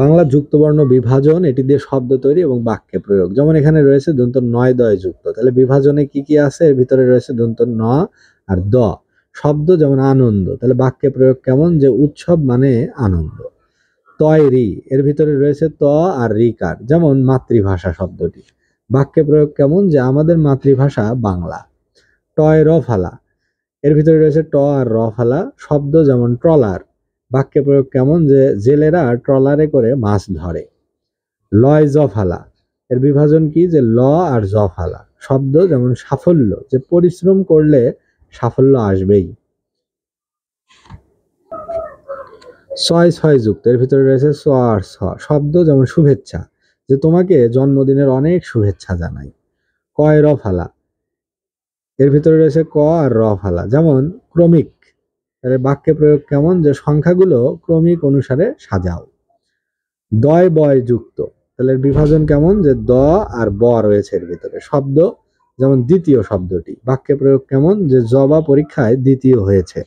বাংলা যুক্তবর্ণ বিভাজন এটি দিয়ে শব্দ তৈরি এবং বাক্যে প্রয়োগ যেমন এখানে রয়েছে দন্ত নয় দয় যুক্ত তাহলে বিভাজনে কি কি আছে এর ভিতরে রয়েছে দন্ত ন আর দ শব্দ যেমন আনন্দ তাহলে বাক্যে প্রয়োগ কেমন যে উৎসব মানে আনন্দ তয় রি এর ভিতরে রয়েছে ত আর রিকার যেমন মাতৃভাষা শব্দটি বাক্যে প্রয়োগ কেমন যে আমাদের মাতৃভাষা বাংলা টয় র ফালা এর ভিতরে রয়েছে ট আর র ফালা শব্দ যেমন ট্রলার বাক্যে প্রয়োগ কেমন যে জেলেরা ট্রলারে করে মাছ ধরে লয় জফালা এর বিভাজন কি যে ল আর জফালা শব্দ যেমন সাফল্য যে পরিশ্রম করলে সাফল্য আসবেই ছয় ছয় যুক্ত এর ভিতরে রয়েছে স আর স শব্দ যেমন শুভেচ্ছা যে তোমাকে জন্মদিনের অনেক শুভেচ্ছা জানাই কয় র ফালা এর ভিতরে রয়েছে ক আর র ফালা যেমন ক্রমিক তাহলে বাক্যে প্রয়োগ কেমন যে সংখ্যাগুলো ক্রমিক অনুসারে সাজাও দয় বয় যুক্ত তাহলে বিভাজন কেমন যে দ আর ব রয়েছে এর ভিতরে শব্দ যেমন দ্বিতীয় শব্দটি বাক্যে প্রয়োগ কেমন যে জবা পরীক্ষায় দ্বিতীয় হয়েছে